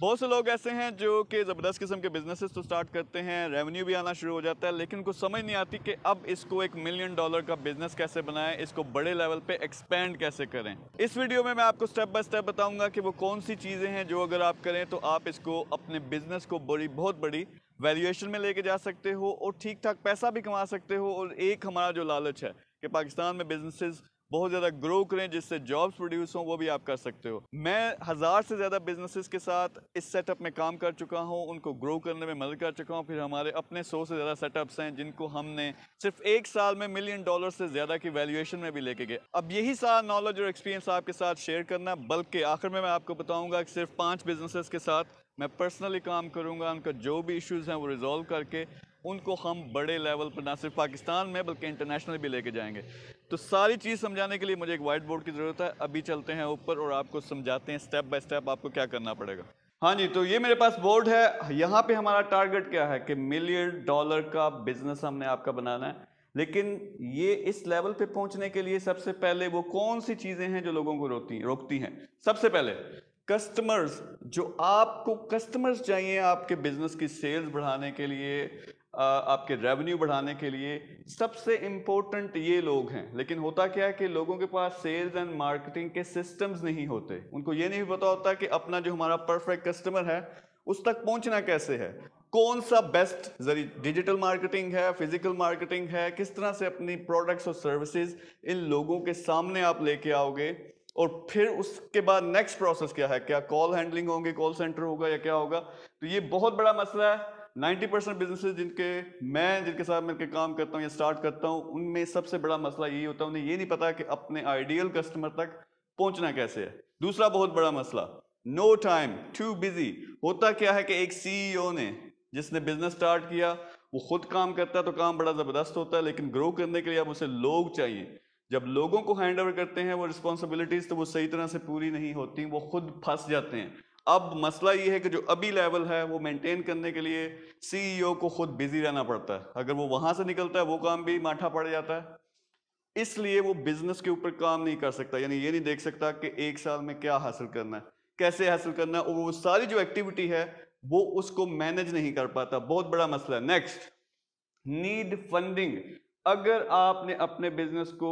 बहुत से लोग ऐसे हैं जो कि ज़बरदस्त किस्म के बिजनेसेस तो स्टार्ट करते हैं रेवेन्यू भी आना शुरू हो जाता है लेकिन कुछ समझ नहीं आती कि अब इसको एक मिलियन डॉलर का बिजनेस कैसे बनाएं इसको बड़े लेवल पे एक्सपेंड कैसे करें इस वीडियो में मैं आपको स्टेप बाय स्टेप बताऊंगा कि वो कौन सी चीज़ें हैं जो अगर आप करें तो आप इसको अपने बिजनेस को बड़ी बहुत बड़ी वैल्यूएशन में लेके जा सकते हो और ठीक ठाक पैसा भी कमा सकते हो और एक हमारा जो लालच है कि पाकिस्तान में बिजनेसेस बहुत ज़्यादा ग्रो करें जिससे जॉब्स प्रोड्यूस हों वो भी आप कर सकते हो मैं हज़ार से ज़्यादा बिजनेसेस के साथ इस सेटअप में काम कर चुका हूँ उनको ग्रो करने में मदद कर चुका हूँ फिर हमारे अपने सौ से ज़्यादा सेटअप्स हैं जिनको हमने सिर्फ एक साल में मिलियन डॉलर से ज़्यादा की वैल्यूएशन में भी लेके गए अब यही सारा नॉलेज और एक्सपीरियंस आपके साथ शेयर करना बल्कि आखिर में मैं आपको बताऊँगा कि सिर्फ पाँच बिजनेसेस के साथ मैं पर्सनली काम करूँगा उनका जो भी इश्यूज़ हैं वो रिजॉल्व करके उनको हम बड़े लेवल पर ना सिर्फ पाकिस्तान में बल्कि इंटरनेशनल भी लेके जाएंगे तो सारी चीज़ समझाने के लिए मुझे एक वाइट बोर्ड की ज़रूरत है अभी चलते हैं ऊपर और आपको समझाते हैं स्टेप बाय स्टेप आपको क्या करना पड़ेगा हाँ जी तो ये मेरे पास बोर्ड है यहाँ पे हमारा टारगेट क्या है कि मिलियन डॉलर का बिजनेस हमने आपका बनाना है लेकिन ये इस लेवल पे पहुंचने के लिए सबसे पहले वो कौन सी चीज़ें हैं जो लोगों को रोकती रोकती हैं सबसे पहले कस्टमर्स जो आपको कस्टमर्स चाहिए आपके बिजनेस की सेल्स बढ़ाने के लिए आपके रेवेन्यू बढ़ाने के लिए सबसे इम्पोर्टेंट ये लोग हैं लेकिन होता क्या है कि लोगों के पास सेल्स एंड मार्केटिंग के सिस्टम्स नहीं होते उनको ये नहीं पता होता कि अपना जो हमारा परफेक्ट कस्टमर है उस तक पहुंचना कैसे है कौन सा बेस्ट जरिए डिजिटल मार्केटिंग है फिजिकल मार्केटिंग है किस तरह से अपनी प्रोडक्ट्स और सर्विसेज इन लोगों के सामने आप लेके आओगे और फिर उसके बाद नेक्स्ट प्रोसेस क्या है क्या कॉल हैंडलिंग होंगे कॉल सेंटर होगा या क्या होगा तो ये बहुत बड़ा मसला है 90 परसेंट बिजनेस जिनके मैं जिनके साथ मिलकर काम करता हूँ या स्टार्ट करता हूँ उनमें सबसे बड़ा मसला यही होता है उन्हें ये नहीं पता कि अपने आइडियल कस्टमर तक पहुँचना कैसे है दूसरा बहुत बड़ा मसला नो टाइम टू बिजी होता क्या है कि एक सी ने जिसने बिजनेस स्टार्ट किया वो खुद काम करता है तो काम बड़ा ज़बरदस्त होता है लेकिन ग्रो करने के लिए अब उसे लोग चाहिए जब लोगों को हैंड ओवर करते हैं वो रिस्पॉन्सिबिलिटीज़ तो वो सही तरह से पूरी नहीं होती वो खुद फंस जाते हैं अब मसला ये है कि जो अभी लेवल है वो मेंटेन करने के लिए सीईओ e को खुद बिजी रहना पड़ता है अगर वो वहां से निकलता है वो काम भी माठा पड़ जाता है इसलिए वो बिजनेस के ऊपर काम नहीं कर सकता यानी ये नहीं देख सकता कि एक साल में क्या हासिल करना है कैसे हासिल करना है वो सारी जो एक्टिविटी है वो उसको मैनेज नहीं कर पाता बहुत बड़ा मसला है नेक्स्ट नीड फंडिंग अगर आपने अपने बिजनेस को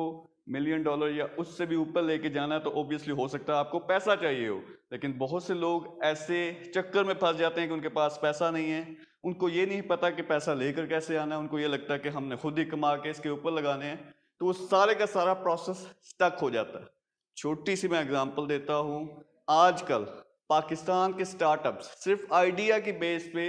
मिलियन डॉलर या उससे भी ऊपर लेके जाना है तो ऑब्वियसली हो सकता है आपको पैसा चाहिए हो लेकिन बहुत से लोग ऐसे चक्कर में फंस जाते हैं कि उनके पास पैसा नहीं है उनको ये नहीं पता कि पैसा लेकर कैसे आना है उनको ये लगता है कि हमने खुद ही कमा के इसके ऊपर लगाने हैं तो उस सारे का सारा प्रोसेस स्टक हो जाता है छोटी सी मैं एग्जांपल देता हूँ आजकल पाकिस्तान के स्टार्टअप्स सिर्फ आइडिया की बेस पे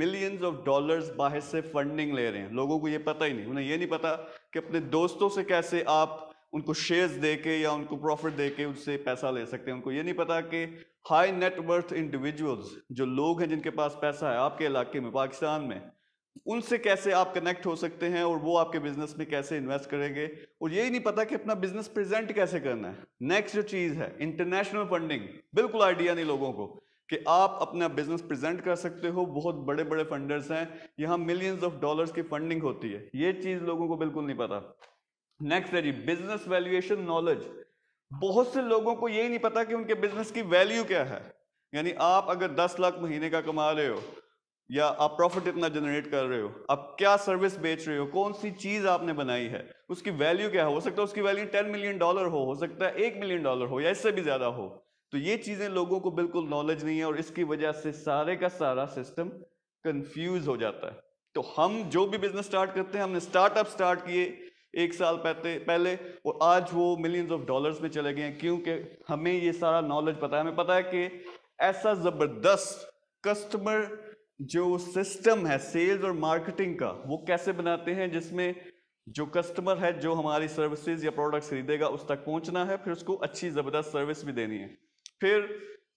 मिलियंस ऑफ डॉलर्स बाहर से फंडिंग ले रहे हैं लोगों को ये पता ही नहीं उन्हें ये नहीं पता कि अपने दोस्तों से कैसे आप उनको शेयर्स दे के या उनको प्रॉफिट दे के उससे पैसा ले सकते हैं उनको ये नहीं पता कि हाई नेटवर्थ इंडिविजुअल्स जो लोग हैं जिनके पास पैसा है आपके इलाके में पाकिस्तान में उनसे कैसे आप कनेक्ट हो सकते हैं और वो आपके बिजनेस में कैसे इन्वेस्ट करेंगे और यही नहीं पता कि अपना बिजनेस प्रेजेंट कैसे करना है नेक्स्ट जो चीज़ है इंटरनेशनल फंडिंग बिल्कुल आइडिया नहीं लोगों को कि आप अपना बिजनेस प्रेजेंट कर सकते हो बहुत बड़े बड़े फंडर्स हैं यहाँ मिलियंस ऑफ डॉलर्स की फंडिंग होती है ये चीज़ लोगों को बिल्कुल नहीं पता नेक्स्ट है जी बिजनेस वैल्यूएशन नॉलेज बहुत से लोगों को यही नहीं पता कि उनके बिजनेस की वैल्यू क्या है यानी आप अगर 10 लाख महीने का कमा रहे हो या आप प्रॉफिट इतना जनरेट कर रहे हो आप क्या सर्विस बेच रहे हो कौन सी चीज आपने बनाई है उसकी वैल्यू क्या हो सकता है उसकी वैल्यू टेन मिलियन डॉलर हो हो सकता है एक मिलियन डॉलर हो या इससे भी ज्यादा हो तो ये चीजें लोगों को बिल्कुल नॉलेज नहीं है और इसकी वजह से सारे का सारा सिस्टम कंफ्यूज हो जाता है तो हम जो भी बिजनेस स्टार्ट करते हैं हमने स्टार्टअप स्टार्ट किए एक साल पहले और आज वो मिलियंस ऑफ डॉलर्स में चले गए हैं क्योंकि हमें ये सारा नॉलेज पता है हमें पता है कि ऐसा ज़बरदस्त कस्टमर जो सिस्टम है सेल्स और मार्केटिंग का वो कैसे बनाते हैं जिसमें जो कस्टमर है जो हमारी सर्विसेज या प्रोडक्ट्स खरीदेगा उस तक पहुंचना है फिर उसको अच्छी ज़बरदस्त सर्विस भी देनी है फिर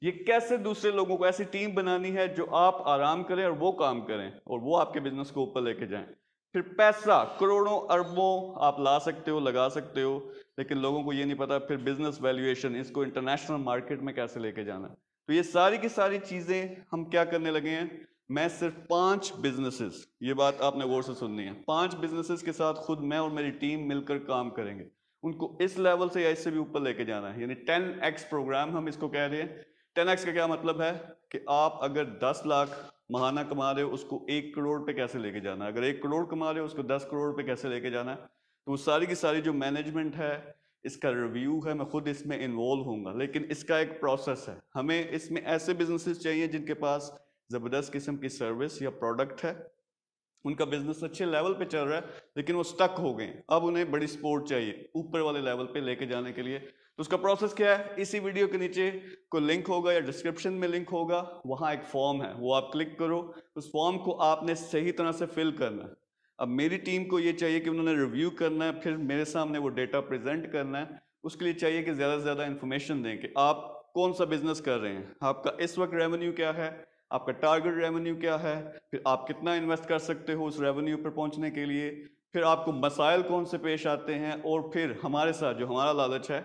ये कैसे दूसरे लोगों को ऐसी टीम बनानी है जो आप आराम करें और वो काम करें और वो आपके बिजनेस को ऊपर लेके जाएं फिर पैसा करोड़ों अरबों आप ला सकते हो लगा सकते हो लेकिन लोगों को ये नहीं पता फिर बिजनेस वैल्यूएशन इसको इंटरनेशनल मार्केट में कैसे लेके जाना तो ये सारी की सारी चीज़ें हम क्या करने लगे हैं मैं सिर्फ पांच बिजनेसेस ये बात आपने गौर से सुननी है पांच बिजनेसेस के साथ खुद मैं और मेरी टीम मिलकर काम करेंगे उनको इस लेवल से या इससे भी ऊपर लेके जाना है यानी टेन एक्स प्रोग्राम हम इसको कह रहे हैं टेन एक्स का क्या मतलब है कि आप अगर दस लाख महाना कमा रहे हो उसको एक करोड़ पे कैसे लेके जाना है अगर एक करोड़ कमा रहे हो उसको दस करोड़ पे कैसे लेके जाना है तो सारी की सारी जो मैनेजमेंट है इसका रिव्यू है मैं खुद इसमें इन्वॉल्व होऊंगा लेकिन इसका एक प्रोसेस है हमें इसमें ऐसे बिजनेसेस चाहिए जिनके पास ज़बरदस्त किस्म की सर्विस या प्रोडक्ट है उनका बिजनेस अच्छे लेवल पे चल रहा है लेकिन वो स्टक हो गए अब उन्हें बड़ी सपोर्ट चाहिए ऊपर वाले लेवल पे लेके जाने के लिए तो उसका प्रोसेस क्या है इसी वीडियो के नीचे को लिंक होगा या डिस्क्रिप्शन में लिंक होगा वहाँ एक फॉर्म है वो आप क्लिक करो उस फॉर्म को आपने सही तरह से फिल करना है अब मेरी टीम को ये चाहिए कि उन्होंने रिव्यू करना है फिर मेरे सामने वो डेटा प्रेजेंट करना है उसके लिए चाहिए कि ज़्यादा से ज़्यादा इन्फॉर्मेशन दें कि आप कौन सा बिजनेस कर रहे हैं आपका इस वक्त रेवेन्यू क्या है आपका टारगेट रेवेन्यू क्या है फिर आप कितना इन्वेस्ट कर सकते हो उस रेवेन्यू पर पहुंचने के लिए फिर आपको मसाइल कौन से पेश आते हैं और फिर हमारे साथ जो हमारा लालच है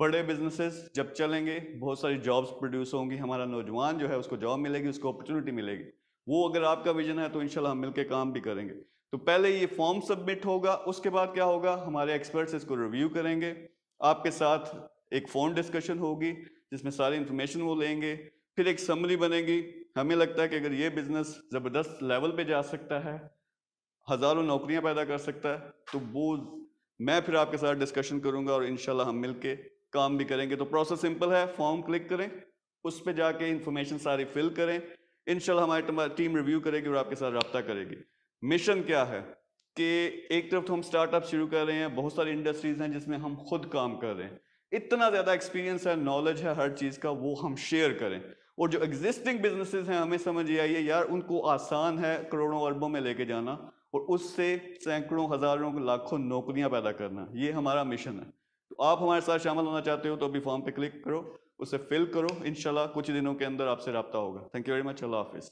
बड़े बिजनेसेस जब चलेंगे बहुत सारी जॉब्स प्रोड्यूस होंगी हमारा नौजवान जो है उसको जॉब मिलेगी उसको अपॉर्चुनिटी मिलेगी वो अगर आपका विजन है तो इनशाला हम मिलकर काम भी करेंगे तो पहले ये फॉर्म सबमिट होगा उसके बाद क्या होगा हमारे एक्सपर्ट्स इसको रिव्यू करेंगे आपके साथ एक फ़ोन डिस्कशन होगी जिसमें सारी इन्फॉर्मेशन वो लेंगे फिर एक समरी बनेगी हमें लगता है कि अगर ये बिज़नेस ज़बरदस्त लेवल पे जा सकता है हज़ारों नौकरियां पैदा कर सकता है तो वो मैं फिर आपके साथ डिस्कशन करूंगा और इन हम मिल के काम भी करेंगे तो प्रोसेस सिंपल है फॉर्म क्लिक करें उस पर जाके इंफॉर्मेशन सारी फिल करें इन हमारी टीम रिव्यू करेगी और आपके साथ रब्ता करेगी मिशन क्या है कि एक तरफ तो हम स्टार्टअप शुरू कर रहे हैं बहुत सारी इंडस्ट्रीज हैं जिसमें हम खुद काम कर रहे हैं इतना ज़्यादा एक्सपीरियंस है नॉलेज है हर चीज़ का वो हम शेयर करें और जो एग्जिस्टिंग बिजनेसेस हैं हमें समझ ये आई है यार उनको आसान है करोड़ों अरबों में लेके जाना और उससे सैकड़ों हज़ारों लाखों नौकरियां पैदा करना ये हमारा मिशन है तो आप हमारे साथ शामिल होना चाहते हो तो अभी फॉर्म पे क्लिक करो उसे फिल करो इन कुछ दिनों के अंदर आपसे रबता होगा थैंक यू वेरी मच अल्लाह हाफिज़